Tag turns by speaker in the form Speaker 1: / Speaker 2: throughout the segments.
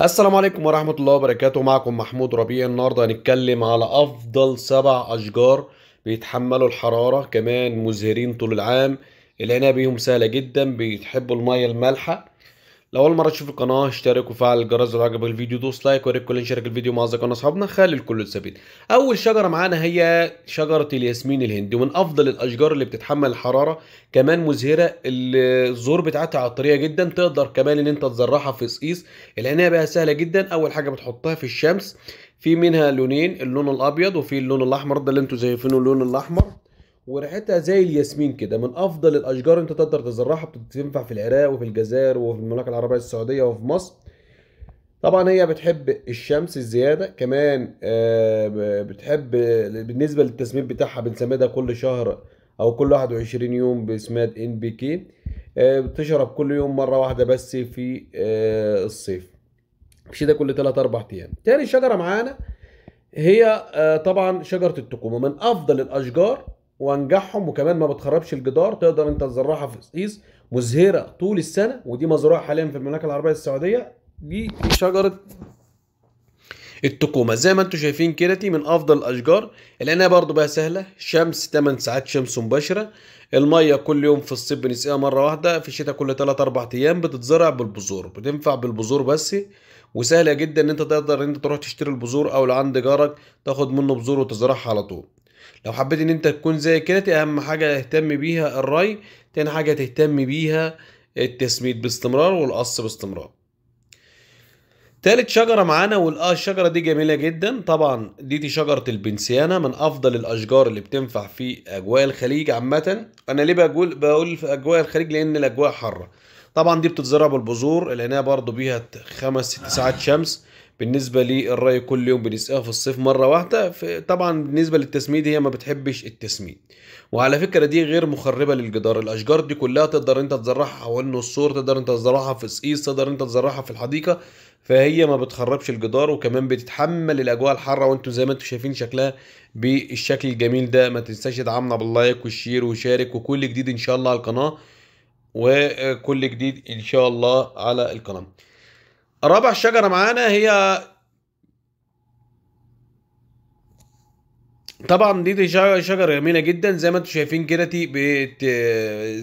Speaker 1: السلام عليكم ورحمة الله وبركاته معكم محمود ربيع النهاردة هنتكلم على أفضل سبع أشجار بيتحملوا الحرارة كمان مزهرين طول العام العناية بيهم سهلة جدا بيحبوا المية المالحة لو اول مره تشوف القناه اشترك وفعل الجرس لو عجبك الفيديو دوس لايك وريك كل شارك الفيديو مع اصدقائنا اصحابنا خلي الكل يستفيد اول شجره معانا هي شجره الياسمين الهندي ومن افضل الاشجار اللي بتتحمل الحراره كمان مزهره الزهور بتاعتها عطريه جدا تقدر كمان ان انت تزرعها في صقيص العنايه بها سهله جدا اول حاجه بتحطها في الشمس في منها لونين اللون الابيض وفي اللون الاحمر ده اللي انتم شايفينه اللون الاحمر وريحتها زي الياسمين كده من افضل الاشجار انت تقدر تزرعها بتنفع في العراق وفي الجزائر وفي المملكه العربيه السعوديه وفي مصر طبعا هي بتحب الشمس الزياده كمان آه، بتحب بالنسبه للتسميد بتاعها بنسميه ده كل شهر او كل 21 يوم بسماد ان بي كي آه، بتشرب كل يوم مره واحده بس في آه، الصيف مش ده كل 3 4 ايام تاني شجره معانا هي طبعا شجره التقومه من افضل الاشجار وانجحهم وكمان ما بتخربش الجدار تقدر انت تزرعها في قصقيس مزهره طول السنه ودي مزروعه حاليا في المملكه العربيه السعوديه دي شجره التكومة زي ما انتم شايفين كيرتي من افضل الاشجار لانها برضو بقى سهلة شمس 8 ساعات شمس مباشرة المية كل يوم في الصيف بنسقيها مرة واحدة في الشتاء كل 3 4 ايام بتتزرع بالبذور بتنفع بالبذور بس وسهلة جدا ان انت تقدر ان انت تروح تشتري البذور او لو عند جارك تاخد منه بذور وتزرعها على طول لو حبيت ان انت تكون زي كده دي اهم حاجه تهتم بيها الري تاني حاجه تهتم بيها التسميد باستمرار والقص باستمرار تالت شجرة معانا والآه الشجرة دي جميلة جدا طبعا دي دي شجرة البنسيانة من أفضل الأشجار اللي بتنفع في أجواء الخليج عامة أنا ليه بقول بقول في أجواء الخليج لأن الأجواء حارة طبعا دي بتتزرع بالبذور العناية برضو بيها خمس ست ساعات شمس بالنسبه للري كل يوم بنسقيها في الصيف مره واحده طبعا بالنسبه للتسميد هي ما بتحبش التسميد وعلى فكره دي غير مخربه للجدار الاشجار دي كلها تقدر انت تزرعها حوالين السور تقدر انت تزرعها في سقيس تقدر انت تزرعها في الحديقه فهي ما بتخربش الجدار وكمان بتتحمل الاجواء الحاره وانتم زي ما انتم شايفين شكلها بالشكل الجميل ده ما تنساش تدعمنا باللايك والشير وشارك وكل جديد ان شاء الله على القناه وكل جديد ان شاء الله على القناه رابع شجرة معانا هي طبعا دي, دي شجره جميله جدا زي ما انتم شايفين كده بت...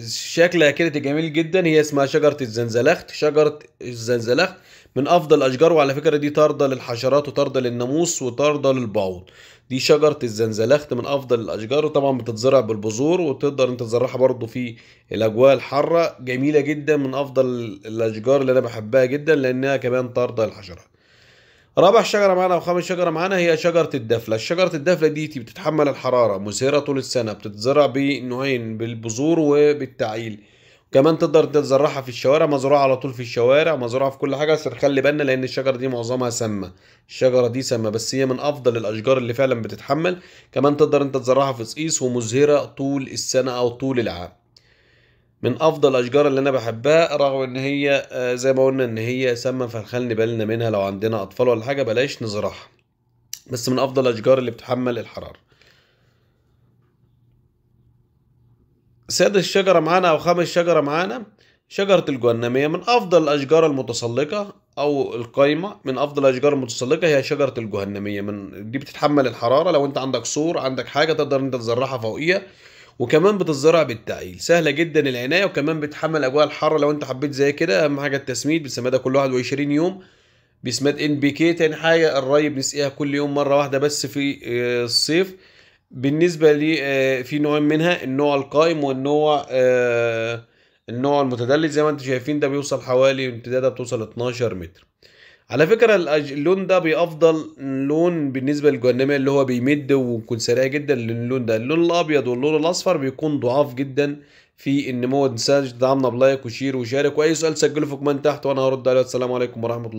Speaker 1: شكلها كده جميل جدا هي اسمها شجره الزنزلخت شجره الزنزلخت من افضل الاشجار وعلى فكره دي طارده للحشرات وطارده للناموس وطارده للبعوض دي شجره الزنزلخت من افضل الاشجار وطبعا بتتزرع بالبذور وتقدر انت تزرعها برضو في الاجواء الحاره جميله جدا من افضل الاشجار اللي انا بحبها جدا لانها كمان طارده للحشرات رابع شجره معانا او خامس شجره معانا هي شجره الدفله شجره الدفله دي بتتحمل الحراره مثيره طول السنه بتتزرع بنوعين بالبذور وبالتعيل كمان تقدر تزرعها في الشوارع مزروعه على طول في الشوارع مزروعه في كل حاجه بس خلي بالنا لان الشجره دي معظمها سامه الشجره دي سامه بس هي من افضل الاشجار اللي فعلا بتتحمل كمان تقدر انت تزرعها في صقيص ومزهره طول السنه او طول العام من افضل الاشجار اللي انا بحبها رغم ان هي آه، زي ما قلنا ان هي سامه فخلني بالنا منها لو عندنا اطفال ولا حاجه بلاش نزرعها بس من افضل الاشجار اللي بتحمل الحراره سادس شجرة معانا أو خامس شجرة معانا شجرة الجهنمية من أفضل الأشجار المتسلقة أو القايمة من أفضل الأشجار المتسلقة هي شجرة الجهنمية من دي بتتحمل الحرارة لو أنت عندك سور عندك حاجة تقدر أنت تزرعها فوقيها وكمان بتتزرع بالتعيل سهله جدا العنايه وكمان بتحمل اجواء الحر لو انت حبيت زي كده اهم حاجه التسميد بنسميها ده كل 21 يوم بسماد ان بي كي تاني حاجه الري بنسقيها كل يوم مره واحده بس في آه، الصيف بالنسبه لي آه، في نوعين منها النوع القائم والنوع آه، النوع المتدلج زي ما انتم شايفين ده بيوصل حوالي امتدادها بتوصل 12 متر على فكره اللون ده بيفضل لون بالنسبه للجوانميه اللي هو بيمد ويكون سريع جدا للون ده اللون الابيض واللون الاصفر بيكون ضعاف جدا في النمو ما تنساش تدعمنا بلايك وشير وشارك واي سؤال سجله في كومنت تحت وانا هرد عليه السلام عليكم ورحمه الله